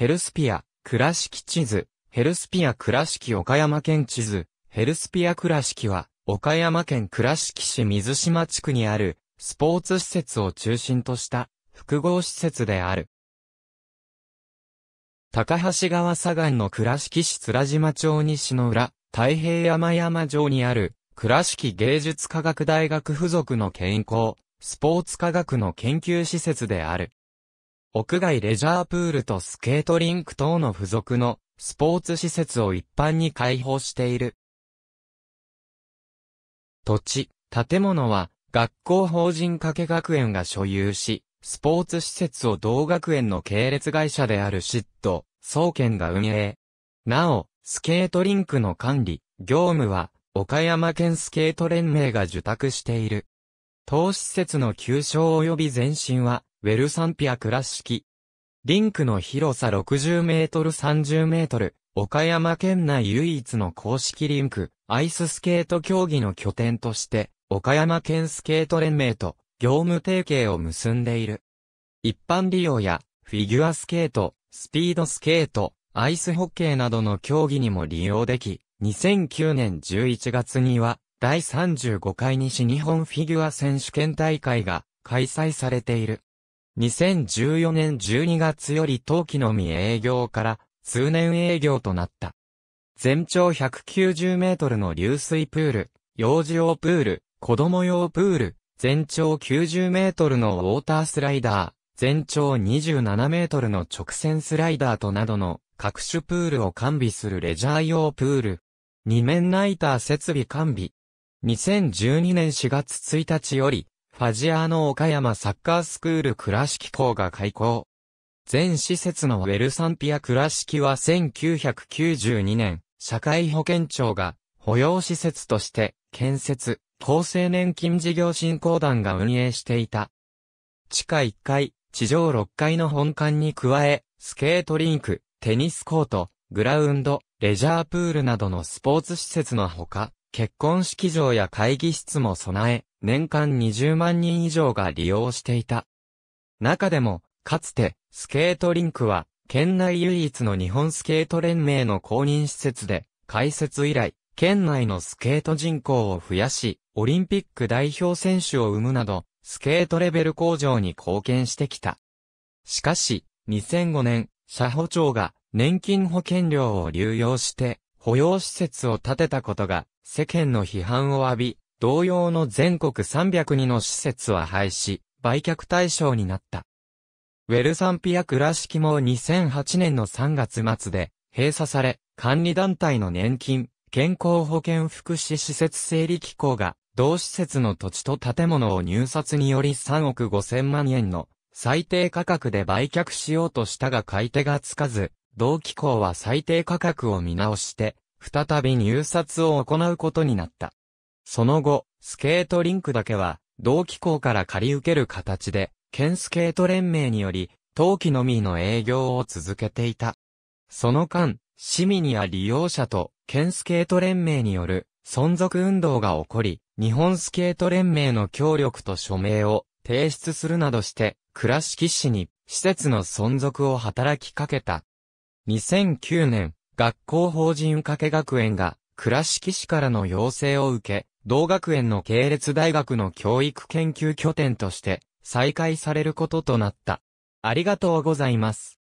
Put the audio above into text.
ヘルスピア、倉敷地図、ヘルスピア倉敷岡山県地図、ヘルスピア倉敷は、岡山県倉敷市水島地区にある、スポーツ施設を中心とした、複合施設である。高橋川左岸の倉敷市津良島町西の浦、太平山山城にある、倉敷芸術科学大学附属の健康、スポーツ科学の研究施設である。屋外レジャープールとスケートリンク等の付属のスポーツ施設を一般に開放している。土地、建物は学校法人掛学園が所有し、スポーツ施設を同学園の系列会社であるシット、総研が運営。なお、スケートリンクの管理、業務は、岡山県スケート連盟が受託している。当施設の旧称及び前身は、ウェルサンピア倉敷。リンクの広さ60メートル30メートル、岡山県内唯一の公式リンク、アイススケート競技の拠点として、岡山県スケート連盟と業務提携を結んでいる。一般利用や、フィギュアスケート、スピードスケート、アイスホッケーなどの競技にも利用でき、2009年11月には、第35回西日本フィギュア選手権大会が開催されている。2014年12月より冬季のみ営業から通年営業となった。全長190メートルの流水プール、幼児用プール、子供用プール、全長90メートルのウォータースライダー、全長27メートルの直線スライダーとなどの各種プールを完備するレジャー用プール。二面ナイター設備完備。2012年4月1日よりファジアーノ岡山サッカースクール倉敷校が開校。全施設のウェルサンピア倉敷は1992年、社会保険庁が保養施設として建設、厚生年金事業振興団が運営していた。地下1階、地上6階の本館に加え、スケートリンク、テニスコート、グラウンド、レジャープールなどのスポーツ施設のほか、結婚式場や会議室も備え、年間20万人以上が利用していた。中でも、かつて、スケートリンクは、県内唯一の日本スケート連盟の公認施設で、開設以来、県内のスケート人口を増やし、オリンピック代表選手を生むなど、スケートレベル向上に貢献してきた。しかし、2005年、社保庁が年金保険料を流用して、保養施設を建てたことが世間の批判を浴び、同様の全国302の施設は廃止、売却対象になった。ウェルサンピア倉敷も2008年の3月末で閉鎖され、管理団体の年金、健康保険福祉施設整理機構が、同施設の土地と建物を入札により3億5千万円の最低価格で売却しようとしたが買い手がつかず、同機構は最低価格を見直して、再び入札を行うことになった。その後、スケートリンクだけは、同機構から借り受ける形で、県スケート連盟により、冬季のみの営業を続けていた。その間、市民や利用者と、県スケート連盟による、存続運動が起こり、日本スケート連盟の協力と署名を提出するなどして、倉敷市に施設の存続を働きかけた。2009年、学校法人掛学園が倉敷市からの要請を受け、同学園の系列大学の教育研究拠点として再開されることとなった。ありがとうございます。